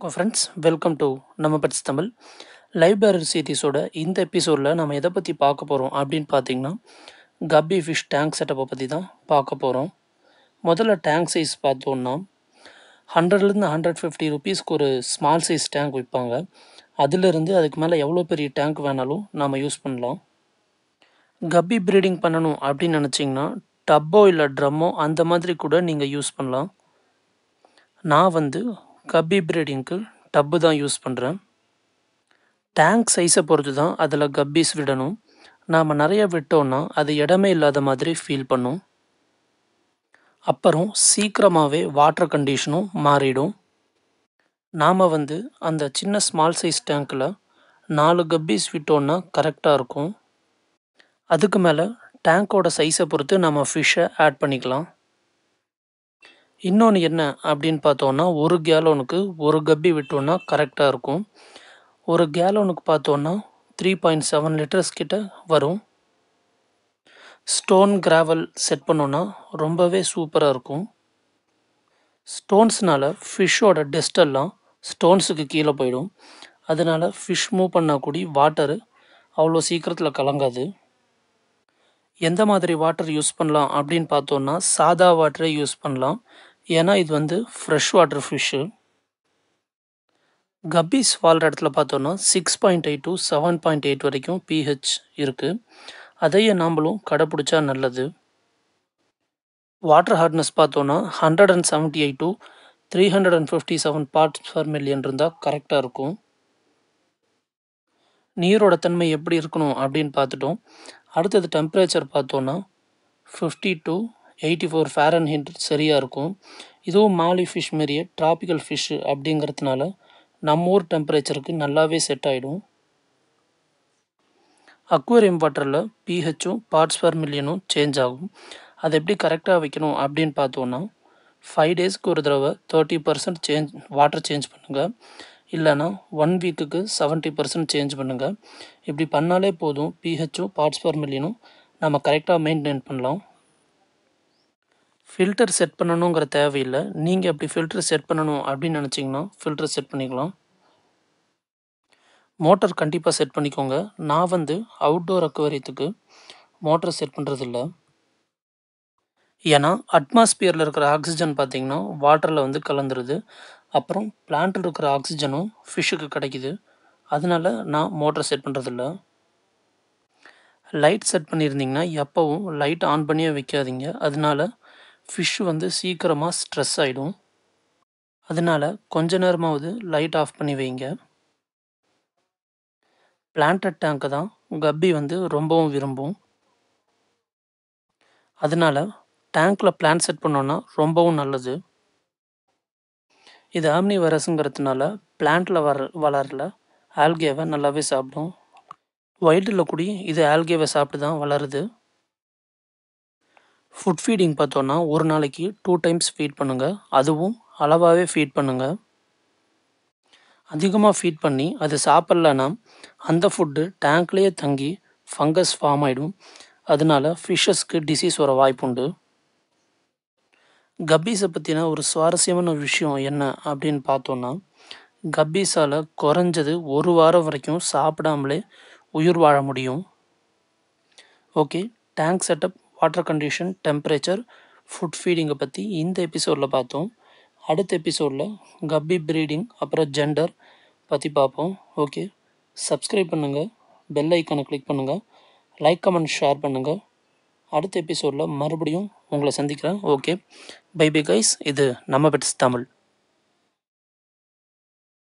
வணக்கம் friends welcome to நம்ம buds Tamil library சீரிஸோட இந்த எபிசோடில் நம்ம எதை பற்றி பார்க்க போகிறோம் அப்படின்னு பார்த்தீங்கன்னா கப்பி ஃபிஷ் டேங்க் செட்டப்பை பற்றி தான் பார்க்க போகிறோம் முதல்ல டேங்க் சைஸ் பார்த்தோன்னா ஹண்ட்ரட்லேருந்து ஹண்ட்ரட் ஃபிஃப்டி ருபீஸ்க்கு ஒரு ஸ்மால் சைஸ் டேங்க் விற்பாங்க அதிலிருந்து அதுக்கு மேலே எவ்வளோ பெரிய டேங்க் வேணாலும் நாம் யூஸ் பண்ணலாம் கப்பி ப்ரீடிங் பண்ணணும் அப்படின்னு நினச்சிங்கன்னா டப்போ இல்லை ட்ரம்மோ அந்த மாதிரி கூட நீங்கள் யூஸ் பண்ணலாம் நான் வந்து கப்பி ப்ரீடிங்க்கு டப்பு தான் யூஸ் பண்ணுறேன் டேங்க் சைஸை பொறுத்து தான் அதில் கப்பீஸ் விடணும் நாம் நிறைய விட்டோம்னா அது இடமே இல்லாத மாதிரி ஃபீல் பண்ணும் அப்புறம் சீக்கிரமாகவே வாட்டர் கண்டிஷனும் மாறிடும் நாம் வந்து அந்த சின்ன ஸ்மால் சைஸ் டேங்க்கில் நாலு கப்பீஸ் விட்டோம்னா கரெக்டாக இருக்கும் அதுக்கு மேலே டேங்க்கோட சைஸை பொறுத்து நம்ம ஃபிஷ்ஷை ஆட் பண்ணிக்கலாம் இன்னொன்று என்ன அப்படின்னு பார்த்தோன்னா ஒரு கேலோனுக்கு ஒரு கப்பி விட்டோன்னா கரெக்டாக இருக்கும் ஒரு கேலோனுக்கு பார்த்தோன்னா த்ரீ பாயிண்ட் செவன் லிட்டர்ஸ் கிட்ட வரும் ஸ்டோன் கிராவல் செட் பண்ணோன்னா ரொம்பவே சூப்பராக இருக்கும் ஸ்டோன்ஸ்னால் ஃபிஷ்ஷோட டெஸ்டெல்லாம் ஸ்டோன்ஸுக்கு கீழே போயிடும் அதனால் ஃபிஷ் மூவ் பண்ணால் கூடி வாட்டரு அவ்வளோ சீக்கிரத்தில் கலங்காது எந்த மாதிரி வாட்டர் யூஸ் பண்ணலாம் அப்படின்னு பார்த்தோன்னா சாதா வாட்டரே யூஸ் பண்ணலாம் ஏன்னா இது வந்து ஃப்ரெஷ் வாட்டர் ஃபிஷ்ஷு கப்பீஸ் வாழ்கிற இடத்துல பார்த்தோன்னா six point eight to seven point eight வரைக்கும் பிஹெச் இருக்குது அதையே நாம்ளும் கடைப்பிடிச்சா நல்லது வாட்டர் ஹார்ட்னஸ் பார்த்தோன்னா hundred and seventy eight to three hundred and fifty seven parts per million இருந்தால் கரெக்டாக இருக்கும் நீரோட தன்மை எப்படி இருக்கணும் அப்படின்னு பார்த்துட்டோம் அடுத்தது டெம்பரேச்சர் பார்த்தோன்னா fifty to eighty four Fahrenheit சரியாக இருக்கும் இதுவும் மாலி ஃபிஷ் மாரியே ட்ராபிக்கல் ஃபிஷ்ஷு அப்படிங்கிறதுனால நம்ம ஊர் டெம்பரேச்சருக்கு நல்லாவே செட் ஆகிடும் அக்வேரியம் வாட்டரில் பிஹெச்சும் பார்ட்ஸ் பர் மில்லியனும் சேஞ்ச் ஆகும் அதை எப்படி கரெக்டாக வைக்கணும் அப்படின்னு பார்த்தோன்னா ஃபைவ் டேஸ்க்கு ஒரு தடவை thirty percent change water change பண்ணுங்கள் இல்லைனா ஒன் வீக்குக்கு செவன்ட்டி பர்சன்ட் சேஞ்ச் பண்ணுங்கள் இப்படி பண்ணாலே போதும் பிஹெச்சும் பார்ட்ஸ் பர் மில்லியனும் நம்ம கரெக்டாக மெயின்டைன் பண்ணலாம் ஃபில்டர் செட் பண்ணணுங்கிற தேவையில்லை நீங்கள் அப்படி ஃபில்டர் செட் பண்ணணும் அப்படின்னு நினச்சிங்கன்னா ஃபில்டர் செட் பண்ணிக்கலாம் மோட்டர் கண்டிப்பாக செட் பண்ணிக்கோங்க நான் வந்து அவுட்டோர் அக்வரியத்துக்கு மோட்டர் செட் பண்ணுறதில்ல ஏன்னா அட்மாஸ்பியரில் இருக்கிற ஆக்சிஜன் பார்த்திங்கன்னா வாட்டரில் வந்து கலந்துருது அப்புறம் பிளான்ட்டில் இருக்கிற ஆக்சிஜனும் ஃபிஷ்ஷுக்கு கிடைக்குது அதனால் நான் மோட்டர் செட் பண்ணுறதில்ல லைட் செட் பண்ணியிருந்தீங்கன்னா எப்போவும் லைட் ஆன் பண்ணியே வைக்காதீங்க அதனால் ஃபிஷ் வந்து சீக்கிரமாக ஸ்ட்ரெஸ் ஆகிடும் அதனால் கொஞ்ச நேரமாவது லைட் ஆஃப் பண்ணி வைங்க பிளான்ட் டேங்க்கு தான் கப்பி வந்து ரொம்பவும் விரும்பும் அதனால் டேங்க்கில் பிளான் செட் பண்ணோன்னா ரொம்பவும் நல்லது இது ஆம்னி வைரஸுங்கிறதுனால பிளான்ட்டில் வர வளரல ஆல்கேவை நல்லாவே சாப்பிடும் ஒயிட்டில் கூடி இது ஆல்கேவை சாப்பிட்டு தான் வளருது ஃபுட் ஃபீடிங் பார்த்தோன்னா ஒரு நாளைக்கு டூ டைம்ஸ் ஃபீட் பண்ணுங்கள் அதுவும் அளவாகவே ஃபீட் பண்ணுங்கள் அதிகமாக ஃபீட் பண்ணி அது சாப்பிட்லன்னா அந்த ஃபுட்டு டேங்க்லேயே தங்கி ஃபங்கஸ் ஃபார்ம் ஆகிடும் அதனால ஃபிஷஸ்க்கு டிசீஸ் வர வாய்ப்புண்டு கப்பீஸை பற்றின ஒரு சுவாரஸ்யமான விஷயம் என்ன அப்படின்னு பார்த்தோன்னா கப்பீஸால் குறைஞ்சது ஒரு வாரம் வரைக்கும் சாப்பிடாமலே உயிர் வாழ முடியும் okay tank setup water condition temperature food ஃபீடிங்கை பற்றி இந்த எபிசோடில் பார்த்தோம் அடுத்த எபிசோடில் கப்பி ப்ரீடிங் அப்புறம் ஜெண்டர் பற்றி பார்ப்போம் ஓகே சப்ஸ்கிரைப் பண்ணுங்கள் பெல் ஐக்கனை கிளிக் பண்ணுங்கள் லைக் கமெண்ட் ஷேர் பண்ணுங்கள் அடுத்த எபிசோடில் மறுபடியும் உங்களை சந்திக்கிறேன் ஓகே பை பை கைஸ் இது நம்ம பெட்ஸ் தமிழ்